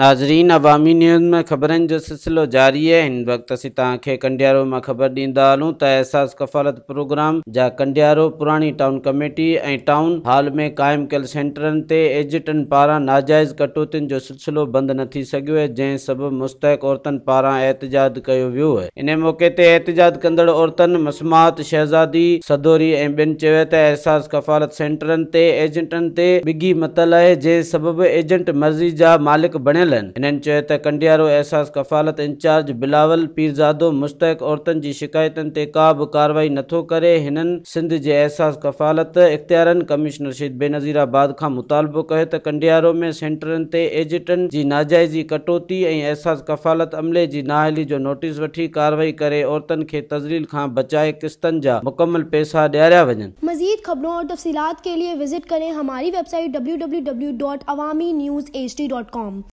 नाज़रीन अवामी न्यूज़ में ख़बरनि जो सिलसिलो जारी है हिन वक़्तु असीं तव्हांखे कंडियारो ख़बर ॾींदा हलूँ त एहसास कफ़ालत प्रोग्राम जहाँ कंडियारो पुरानी टाउन कमेटी ए टाउन हॉल में कायम कल सेंटर ते एजेंटनि पारां नाजाइज़ कटौतियुनि जो सिलसिलो बंदि न थी सघियो आहे जंहिं सबबि मुस्तक औरतुनि पारां एहतजाज कयो वियो आहे इन मौक़े ते एहतजाज कंदड़ औरतुनि मसमात शहज़ादी सदोरी ऐं ॿियनि चयो कफ़ालत सेंटर ते एजेंटनि ते बिगी मतल है जै सब एजेंट मर्ज़ी जहा मालिक बणियल चैलन इन चयत कंडियारो एहसास कफ़ालत इंचार्ज बिलावल पीरजादो मुस्तक औरतुनि जी शिकायतुनि ते का बि कार्रवाई नथो करे हिननि सिंध जे एहसास कफ़ालत इख़्तियारनि कमिश्नर शहीद बेनज़ीराबाद खां मुतालबो कयो त कंडियारो में सेंटरनि ते एजेंटनि जी नाजाइज़ी कटौती ऐं एहसास कफ़ालत अमले जी नाहली जो नोटिस वठी कार्रवाई करे औरतुनि खे तज़रील खां बचाए किस्तनि जा मुकमल पैसा ॾियारिया वञनि मज़ीद ख़बरों और तफ़सीलात के लिए विज़िट करें हमारी website W W W dot Awami news H D dot com